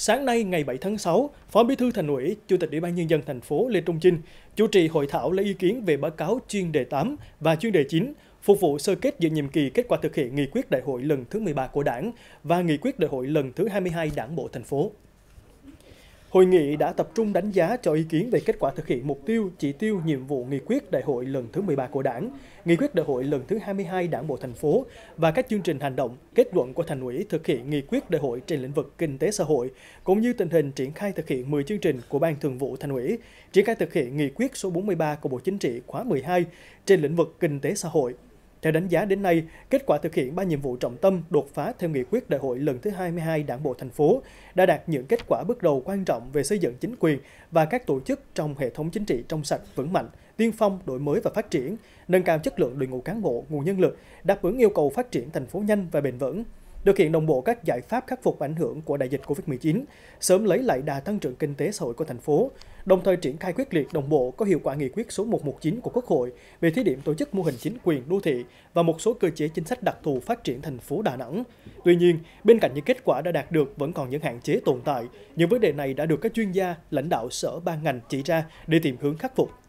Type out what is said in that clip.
Sáng nay ngày 7 tháng 6, Phó Bí thư Thành ủy, Chủ tịch Ủy ban nhân dân thành phố Lê Trung Chinh chủ trì hội thảo lấy ý kiến về báo cáo chuyên đề 8 và chuyên đề 9 phục vụ sơ kết giữa nhiệm kỳ kết quả thực hiện nghị quyết đại hội lần thứ 13 của Đảng và nghị quyết đại hội lần thứ 22 Đảng bộ thành phố. Hội nghị đã tập trung đánh giá cho ý kiến về kết quả thực hiện mục tiêu, chỉ tiêu, nhiệm vụ nghị quyết đại hội lần thứ 13 của Đảng, nghị quyết đại hội lần thứ 22 Đảng bộ thành phố và các chương trình hành động, kết luận của thành ủy thực hiện nghị quyết đại hội trên lĩnh vực kinh tế xã hội, cũng như tình hình triển khai thực hiện 10 chương trình của Ban Thường vụ thành ủy, triển khai thực hiện nghị quyết số 43 của Bộ Chính trị khóa 12 trên lĩnh vực kinh tế xã hội theo đánh giá đến nay, kết quả thực hiện ba nhiệm vụ trọng tâm đột phá theo nghị quyết đại hội lần thứ 22 Đảng bộ thành phố đã đạt những kết quả bước đầu quan trọng về xây dựng chính quyền và các tổ chức trong hệ thống chính trị trong sạch vững mạnh, tiên phong đổi mới và phát triển, nâng cao chất lượng đội ngũ cán bộ, nguồn nhân lực, đáp ứng yêu cầu phát triển thành phố nhanh và bền vững thực hiện đồng bộ các giải pháp khắc phục ảnh hưởng của đại dịch COVID-19, sớm lấy lại đà tăng trưởng kinh tế xã hội của thành phố, đồng thời triển khai quyết liệt đồng bộ có hiệu quả nghị quyết số 119 của Quốc hội về thí điểm tổ chức mô hình chính quyền đô thị và một số cơ chế chính sách đặc thù phát triển thành phố Đà Nẵng. Tuy nhiên, bên cạnh những kết quả đã đạt được vẫn còn những hạn chế tồn tại. Những vấn đề này đã được các chuyên gia, lãnh đạo sở ban ngành chỉ ra để tìm hướng khắc phục